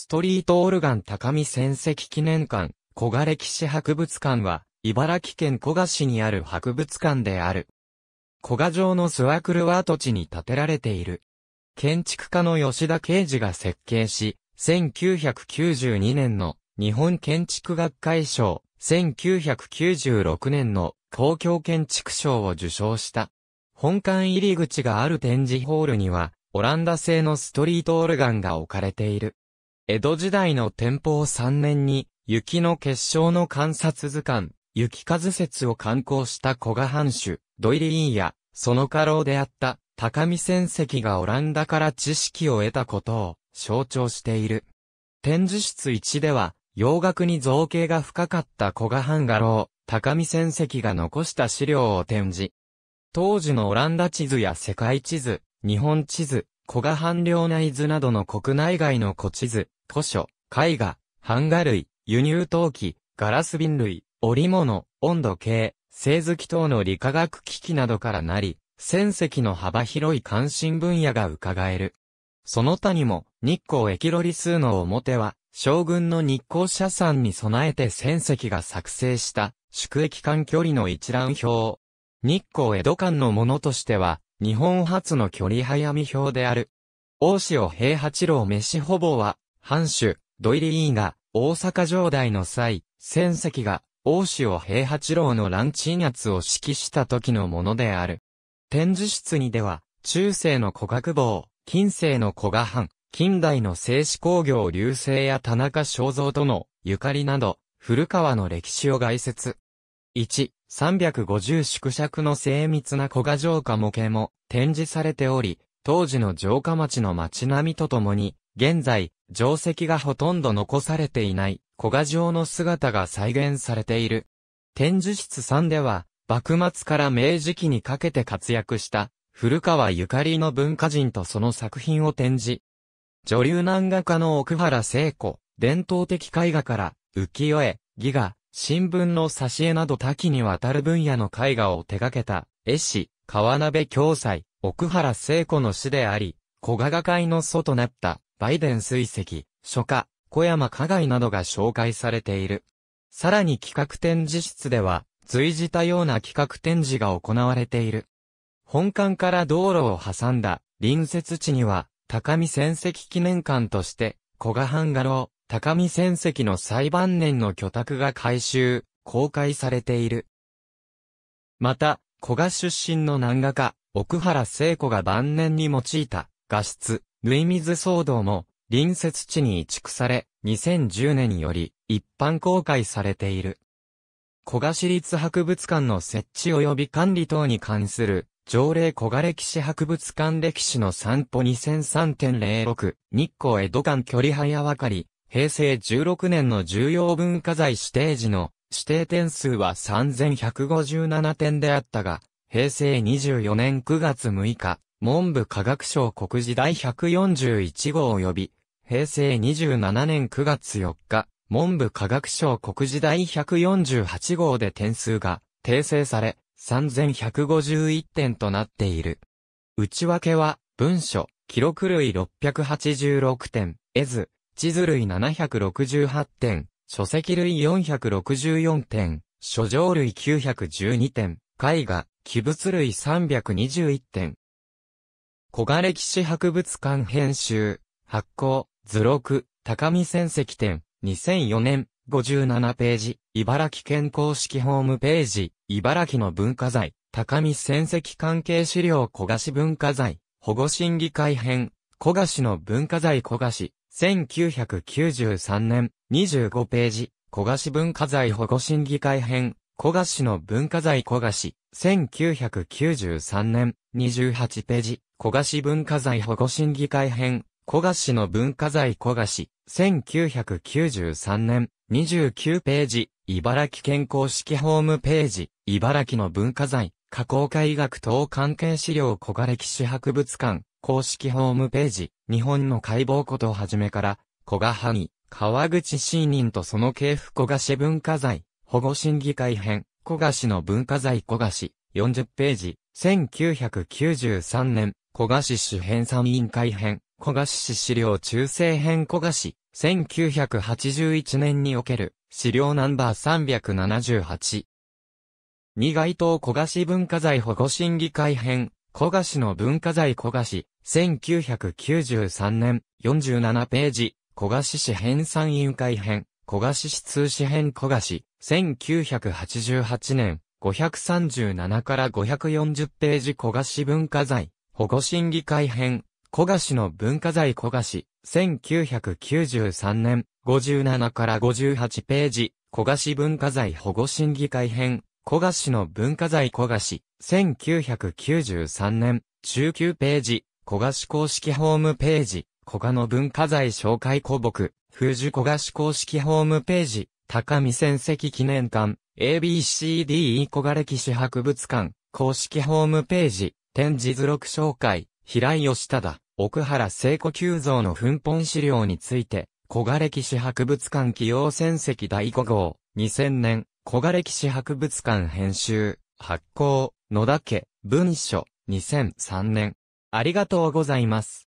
ストリートオルガン高見戦績記念館、古賀歴史博物館は、茨城県古賀市にある博物館である。古賀城のスワクルワ跡地に建てられている。建築家の吉田啓二が設計し、1992年の日本建築学会賞、1996年の公共建築賞を受賞した。本館入り口がある展示ホールには、オランダ製のストリートオルガンが置かれている。江戸時代の天保3年に、雪の結晶の観察図鑑、雪風説を刊行した古賀藩主、ドイリーンや、その家老であった、高見戦石がオランダから知識を得たことを象徴している。展示室1では、洋楽に造形が深かった古賀藩画廊、高見戦石が残した資料を展示。当時のオランダ地図や世界地図、日本地図、古賀藩領内図などの国内外の古地図、古書、絵画、版画類、輸入陶器、ガラス瓶類、織物、温度計、製図機等の理化学機器などからなり、戦績の幅広い関心分野が伺える。その他にも、日光エキロリ数の表は、将軍の日光社産に備えて戦績が作成した、宿駅間距離の一覧表。日光江戸間のものとしては、日本初の距離早見表である。大塩平八郎飯ほぼは、藩主、土入院が、大阪城代の際、戦績が、大塩平八郎の乱鎮圧を指揮した時のものである。展示室にでは、中世の古学坊、近世の古賀藩、近代の製紙工業流星や田中正造との、ゆかりなど、古川の歴史を概説。1、350縮尺の精密な古賀城下模型も展示されており、当時の城下町の町並みとともに、現在、定石がほとんど残されていない古賀城の姿が再現されている。展示室3では、幕末から明治期にかけて活躍した古川ゆかりの文化人とその作品を展示。女流漫画家の奥原聖子、伝統的絵画から浮世絵、ギガ、新聞の挿絵など多岐にわたる分野の絵画を手掛けた絵師、川鍋教祭、奥原聖子の師であり、小賀画界の祖となった。バイデン水石、書家、小山加害などが紹介されている。さらに企画展示室では、随時多様な企画展示が行われている。本館から道路を挟んだ隣接地には、高見戦石記念館として、古賀半画廊、高見戦石の最晩年の居宅が改修、公開されている。また、古賀出身の漫画家、奥原聖子が晩年に用いた画質、縫い水騒動も、隣接地に移築され、2010年より一般公開されている。古賀市立博物館の設置及び管理等に関する、条例古賀歴史博物館歴史の散歩2003.06、日光江戸間距離早分かり、平成16年の重要文化財指定時の指定点数は3157点であったが、平成24年9月6日、文部科学省告示第141号及び、平成27年9月4日、文部科学省告示第148号で点数が訂正され、3151点となっている。内訳は、文書、記録類686点、絵図、地図類768点、書籍類464点、書状類912点、絵画、器物類321点、古賀歴史博物館編集、発行、図録、高見戦績展、2004年、57ページ、茨城県公式ホームページ、茨城の文化財、高見戦績関係資料古賀市文化財、保護審議会編、古賀市の文化財古賀市、1993年、25ページ、古賀市文化財保護審議会編、古賀市の文化財古賀市、1993年、28ページ、小菓子文化財保護審議会編、小菓子の文化財小菓子、1993年、29ページ、茨城県公式ホームページ、茨城の文化財、加工科医学等関係資料小賀歴史博物館、公式ホームページ、日本の解剖ことはじめから、小賀派に、川口新人とその系譜小菓子文化財、保護審議会編、小菓子の文化財小菓子、40ページ、1993年、古賀市主編参院会編、古賀市資料中世編古賀市、1981年における資料ナンバー378。二街頭古賀市文化財保護審議会編、古賀市の文化財古賀市、1993年、47ページ、古賀市市編参委員会編、古賀市市通市編古賀市、1988年、537から540ページ古賀市文化財、保護審議会編、小菓子の文化財小菓子、1993年、57から58ページ、小菓子文化財保護審議会編、小菓子の文化財小菓子、1993年、19ページ、小菓子公式ホームページ、小賀の文化財紹介古木、風樹小菓子公式ホームページ、高見戦績記念館、ABCDE 小賀歴史博物館、公式ホームページ、展示図録紹介、平井義忠、奥原聖子急造の噴本資料について、古枯歴史博物館起用戦績第5号、2000年、古枯歴史博物館編集、発行、野田家、文書、2003年。ありがとうございます。